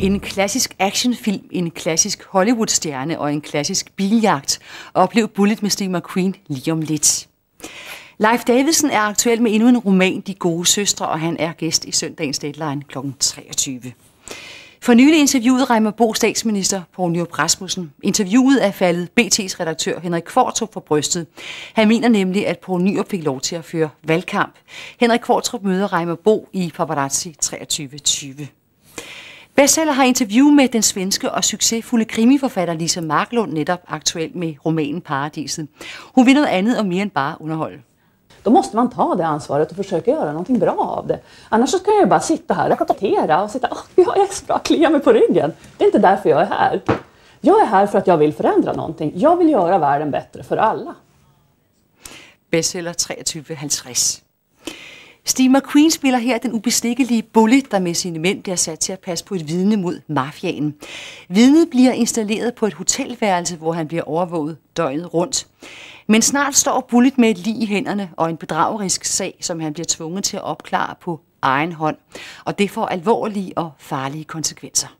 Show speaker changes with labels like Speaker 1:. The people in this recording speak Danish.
Speaker 1: En klassisk actionfilm, en klassisk Hollywood-stjerne og en klassisk biljagt. Oplev Bullet med Steve McQueen lige om lidt. Leif Davidsen er aktuel med endnu en roman, De gode søstre, og han er gæst i søndagens deadline kl. 23. For nylig interviewet Reimer Bo statsminister Poul Nyrup Rasmussen. Interviewet er faldet BT's redaktør Henrik Kvartrup for brystet. Han mener nemlig, at Poul Nyrup fik lov til at føre valgkamp. Henrik Kvartrup møder Reimer Bo i Paparazzi 2320. Bestseller har interview med den svenske og succesfulde krimiforfatter Lise Marklund, netop aktuelt med romanen Paradiset. Hun vil noget andet og mere end
Speaker 2: bare underhold. Då måste man ta det ansvaret och försöka göra någonting bra av det. Annars så kan jag bara sitta här och rapportera och sitta oh, ah, jag är så bra, klia mig på ryggen. Det är inte därför jag är här. Jag är här för att jag vill förändra någonting. Jag vill göra världen bättre för alla.
Speaker 1: Bestseller 2350.
Speaker 2: Steve McQueen spiller her den ubestikkelige
Speaker 1: Bully, der med sine mænd bliver sat til at passe på et vidne mod mafianen. Vidnet bliver installeret på et hotelværelse, hvor han bliver overvåget døgnet rundt. Men snart står Bullet med et lig i hænderne og en bedragerisk sag, som han bliver tvunget til at opklare på egen hånd. Og det får alvorlige og farlige konsekvenser.